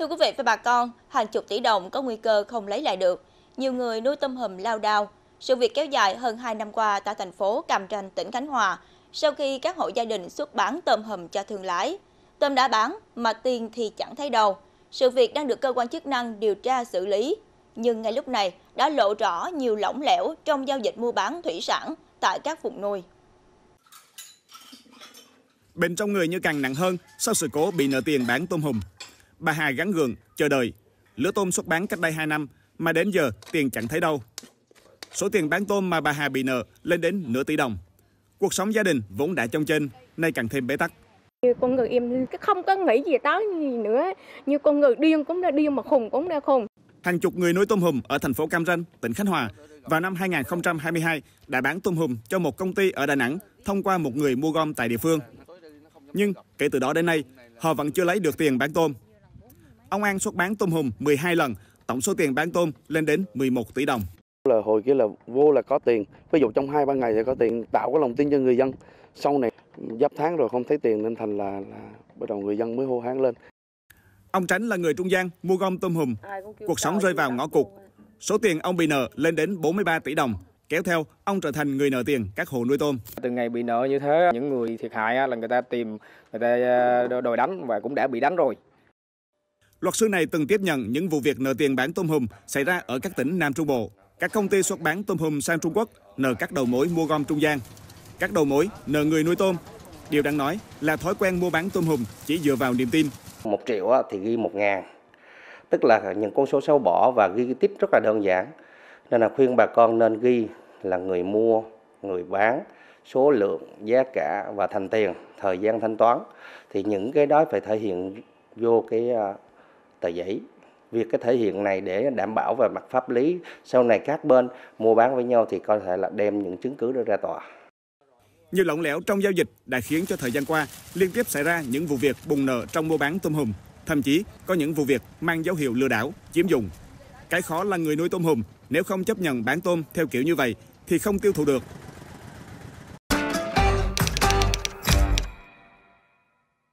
Thưa quý vị và bà con, hàng chục tỷ đồng có nguy cơ không lấy lại được. Nhiều người nuôi tôm hùm lao đao. Sự việc kéo dài hơn 2 năm qua tại thành phố Cam Ranh, tỉnh Khánh Hòa, sau khi các hộ gia đình xuất bán tôm hùm cho thương lái. Tôm đã bán mà tiền thì chẳng thấy đâu. Sự việc đang được cơ quan chức năng điều tra xử lý. Nhưng ngay lúc này đã lộ rõ nhiều lỏng lẻo trong giao dịch mua bán thủy sản tại các vùng nuôi. Bệnh trong người như càng nặng hơn sau sự cố bị nợ tiền bán tôm hùm bà Hà gắn gường, chờ đợi. lứa tôm xuất bán cách đây 2 năm, mà đến giờ tiền chẳng thấy đâu. Số tiền bán tôm mà bà Hà bị nợ lên đến nửa tỷ đồng. Cuộc sống gia đình vốn đã trong trên, nay càng thêm bế tắc. Như con người em không có nghĩ gì tới gì nữa, như con người điên cũng đã điên mà khùng cũng đã khùng. Hàng chục người nuôi tôm hùm ở thành phố Cam Ranh, tỉnh Khánh Hòa vào năm 2022 đã bán tôm hùm cho một công ty ở Đà Nẵng thông qua một người mua gom tại địa phương. Nhưng kể từ đó đến nay, họ vẫn chưa lấy được tiền bán tôm ông An xuất bán tôm hùm 12 lần, tổng số tiền bán tôm lên đến 11 tỷ đồng. Là hồi kia là vô là có tiền, ví dụ trong hai ba ngày thì có tiền tạo cái lòng tin cho người dân. Sau này giáp tháng rồi không thấy tiền nên thành là, là bắt đầu người dân mới hô hán lên. Ông Tránh là người trung gian mua gom tôm hùm, cuộc sống rơi vào ngõ cụt. Số tiền ông bị nợ lên đến 43 tỷ đồng, kéo theo ông trở thành người nợ tiền các hộ nuôi tôm. Từ ngày bị nợ như thế, những người thiệt hại là người ta tìm, người ta ờ, đòi đánh và cũng đã bị đánh rồi. Luật sư này từng tiếp nhận những vụ việc nợ tiền bán tôm hùm xảy ra ở các tỉnh Nam Trung Bộ. Các công ty xuất bán tôm hùm sang Trung Quốc nợ các đầu mối mua gom trung gian. Các đầu mối nợ người nuôi tôm. Điều đáng nói là thói quen mua bán tôm hùm chỉ dựa vào niềm tin. Một triệu thì ghi một ngàn. Tức là những con số sâu bỏ và ghi tiếp rất là đơn giản. Nên là khuyên bà con nên ghi là người mua, người bán, số lượng, giá cả và thành tiền, thời gian thanh toán. Thì những cái đó phải thể hiện vô cái à, tờ giấy việc cái thể hiện này để đảm bảo về mặt pháp lý sau này các bên mua bán với nhau thì có thể là đem những chứng cứ đó ra tòa. Nhiều lỏng lẻo trong giao dịch đã khiến cho thời gian qua liên tiếp xảy ra những vụ việc bùng nợ trong mua bán tôm hùm, thậm chí có những vụ việc mang dấu hiệu lừa đảo, chiếm dụng. Cái khó là người nuôi tôm hùm nếu không chấp nhận bán tôm theo kiểu như vậy thì không tiêu thụ được